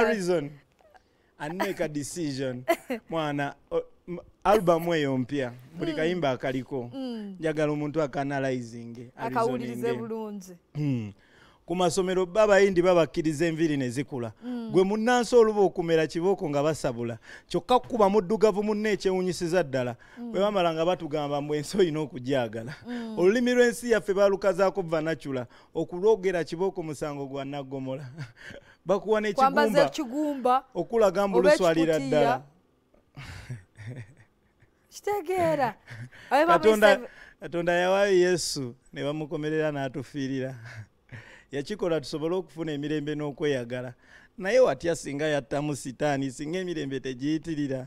the reason and make a decision mwana albamu eyo mpya buli mm. kayimba akaliko mm. njagala omuntu akanalizing akawulirize bulungi hmm. ku masomero ba abayindi babakkiriza enviri ne zikula mm. gwe munnansi oluba okumera kibooko nga basabula kyokka kkuba muddugavu munne ekyewunyisiza ddala mm. bwe bamala nga batugamba mbu ensi olina okujagala mm. olulimi lw'ensi yaffe baalukazaako vanacula okulwogera kibooko musango gwa naggomola bakuwa nekigumba okulaga mbu luswalira ddala kitegeera katonda yawaayo yesu ne bamukomerera n'atufiirira yakikola tusobole okufuna emirembe n'okweyagala naye watya singa yattamu sitaani singa emirembe tegiyitirira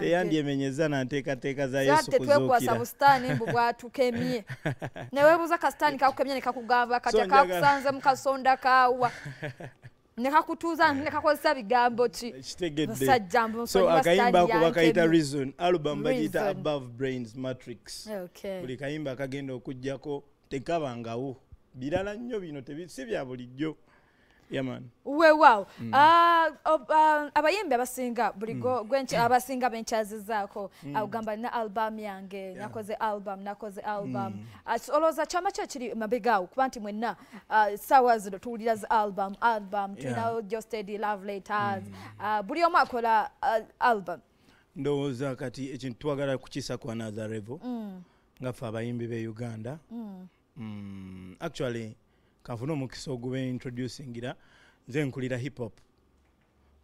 teyandyemenyeza nanteekateeka za yesuwebuzakasitaanimbugwatukemye newebuza kasitaani kakukemye nekakugamba katya kakusanze mukasonda kaawa nekakutuuza nekakozesa bigambo kiso akayimba ako bakayita reason album bagiyita above brains matrix buli kayimba akagenda okugjako tekabangawo birala nnyo bino si bya bulijjo wewaw mm. ah, ah, abayimbi abasinga buligo mm. mm. abasinga benkyazizaako ogamba ah, nina albamu yange nakoze album nakoze album olowooza kyama kyo kiri mabegaawo kuba nti mwenna sawa zino tuwulira zi album album tuinao justedy love laters buli omu akola album ndowooza kati ekintu twagala kukisa kwanaza revo nga ffe abayimbi be uganda mm, actually kanfune omukisa ogube nze nkulira hip hop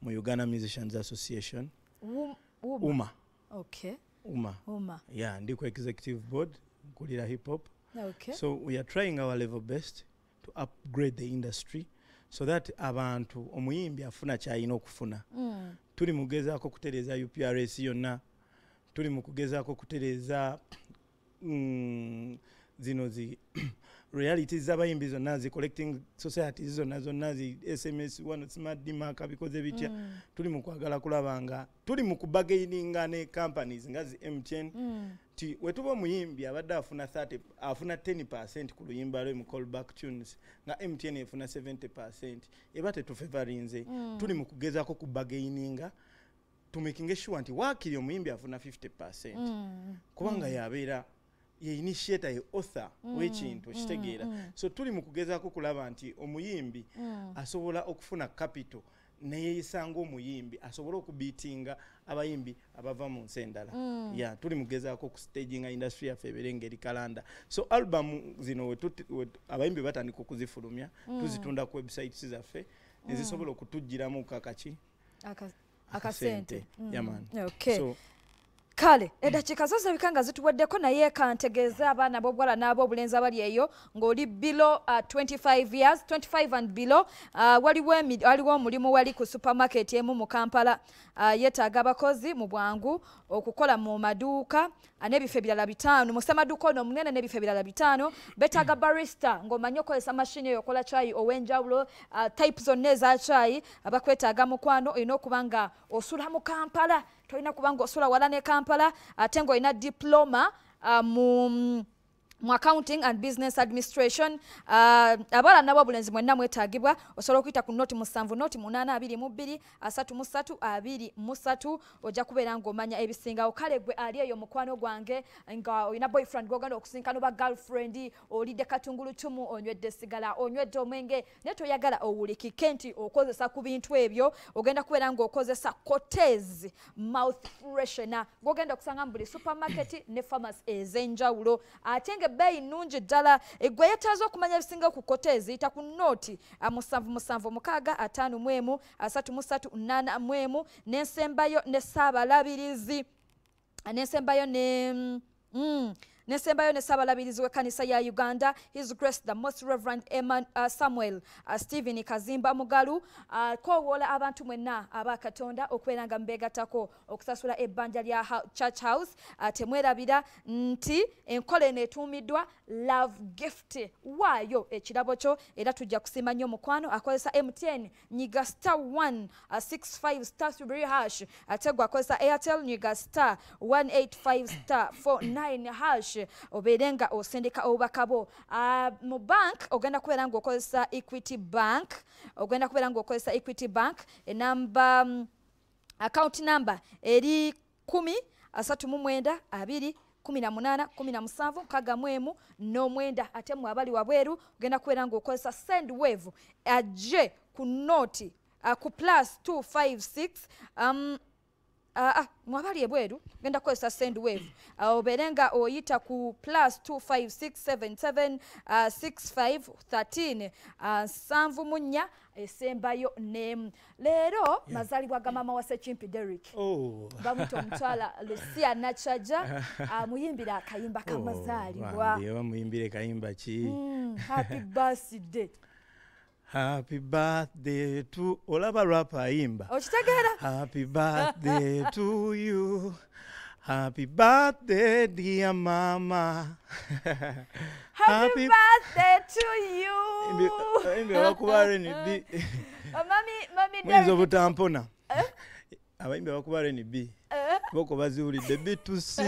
mu uganda musicians association uma, uma. Okay. uma. uma. yeah ndi ku executive board nkulira hip hop okay. so we are trying our level best to upgrade the industry so that abantu omuyimbi afuna kyalina okufuna mm. tuli mugezaako kutereeza uprs yonna tuli mukugezaako kugezaako mm, zino zi realities zabayimbi zonna zi collecting societies zonna zonna zi sms wano simadimaka bikoze bitya mm. tuli mukwagala kulaba nga tuli mu kubageininga ne companies nga zi mtn mm. ti wetuba omuyimbi abadde afuna 30 afuna 10 percent ku luyimba lwe mu callback tunes nga mtn efuna 70 percent eba tetufe balinze mm. tuli mu kugezako kubageininga to making sure nti waakiri omuyimbi afuna 50 percent mm. kubanga mm. yabeera ye initiata ye author mm. wekintu okitegeera mm, mm. so tuli mukugezaako kulaba nti omuyimbi mm. asobola okufuna capital neyeyisanga omuyimbi asobole okubiitinga abayimbi abava mu nsi endala mm. ya tuli mugezaako ku staginga industry yaffe ebere ngeri kalanda so albamu zino abayimbi batandika okuzifulumya mm. tuzitunda ku websites zaffe nezisobola mm. okutugiramu kakaki akasente aka mm. yamani okay. so, kale eddakiika zo zabika nga zituweddeko naye kantegeeza abaana bobwala n'abobulenzi abali eyo ngaoli bilo 25 years 25 and bilo uh, waliwo omulimu wali ku supermarket emu mu kampala uh, yeetaaga abakozi mu bwangu okukola mu maduuka n'ebifo ebirala bitaano musemaduuka ono omunene n'ebifo ebirala bitaano beetaaga barista ng'omanyi okukozesa mashini eyo okola cayi ow'enjawulo uh, type zonna ezacayi abakwetaaga mukwano olina okuba nga osula mu kampala tolina kubanga osula wala ne kampala ate ngaolina diploma uh, mu mu accounting and business administration uh, abalana bobulenzi mwenna mwetagibwa osobola okuyita ku noti musanvu noti munana abiri mu bbiri asatu musatu abiri musatu ojja kubeera ngaomanya ebisingawo kale gwe ali eyo mukwano gwange nga oyina boyfriend gogenda okusinkana oba girlfriend olidde katungulutumu onywedde sigala onywedde omwenge naye toyagala owulikike nti okozesa ku bintu ebyo ogenda kubeera ngaokozesa cotes mouth freshena gogenda okusanga mu buli supermarket ne farmas ez'enjawulo ate nga ebbeeyi nnungi eddala eggwe yetaaza okumanya ebisinga kukota eziyita ku nooti musanvu musanvu omukaaga ataano mwemu asatu musatu nana mwemu nensembayo ne saabalabirizi nensembayo ne mm, nesembayo nesaabalabirizi w'ekkanisa ya uganda his grace the most reverend Eman, uh, samuel uh, stephen kazimba mugalu uh, kowoola abantu mwenna abakatonda okubeera nga mubegatako okusasula ebbanja lya church house uh, temwerabira nti enkola eno etuumiddwa love gift waayo ekirabo kyo era tujja kusimba nnyo mukwano akozesa mtn nyiga star 165 uh, star 3 hash ate uh, gwe akozesa airtel nyiga star 185 star 49 hash obeere nga osindika obubaka bwo ah, mu bank ogenda kubeera ngaokozesa equity bank ogenda kubeera ngaokozesa equity bank enamba mm, account number eri 1392817 9mwenda ate mwe abali wabweru ogenda kubeera ngaokozesa send wave ajje ku noti uh, ah, ku plus 256 um, Uh, ah, ah mwabali ebweru genda kozesa send wave uh, ah, obere nga oyita ku plus 256776513 uh, uh, 74 esembayo nemu leero yeah. mazalibwa ga mama wa sechimpi derik oh. bamuta omutwala lucia nachaja amuyimbire ah, uh, akayimba kamazalibwa oh, wow. wamuyimbire kayimba ki mm, happy birthday happy birthday to olaba rap ayimba okitegeera happy birthday to you happy birthday dear mama bakubamuyinza uh, obutampona eh? abayimbi bakuba renib eh? boko baziwulidde b to c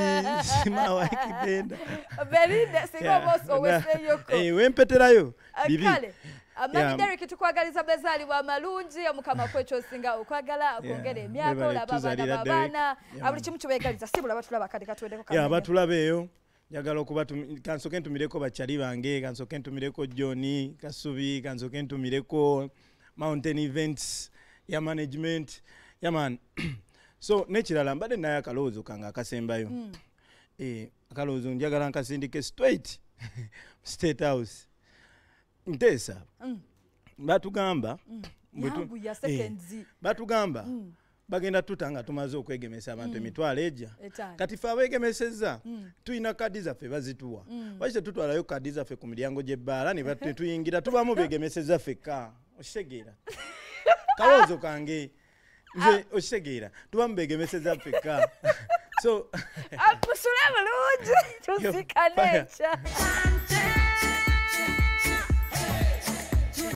simawaikigenda wempeterayo uh, bibi Amanidere kitu kwa gali za bezali wa malunji ya mukama kwecho singa kwa gala kongere yeah. miako la baba na mabana. Yeah. Abulichi mchu wa gali za sibu la batula wakati katu edeko kamene. Ya yeah, batula beyo. Njagala okuba tu kanso kentu mireko bachali bange kanso kentu mireko Johnny Kasubi kanso kentu mireko Mountain Events ya management ya man so nechirala mbade naye akalozo kanga akasembayo mm. eh akalozo njagala nkasindike straight state house nteesa mm. batugamba mm. Eh, batugamba mm. bagenda tuta nga tumaze okwegemesa abantu emitwalo egya kati fe abegemeseza tulina kaadi zaffe bazituwa waki tetutwalayo kaadi zaffe ku miryango gyebbaala netuyingira tubamu begemeseza feka okitegeera kawozo kange nze ah. okitegeera tubamu begemeseza feka so akusule bulungi kyusikanekya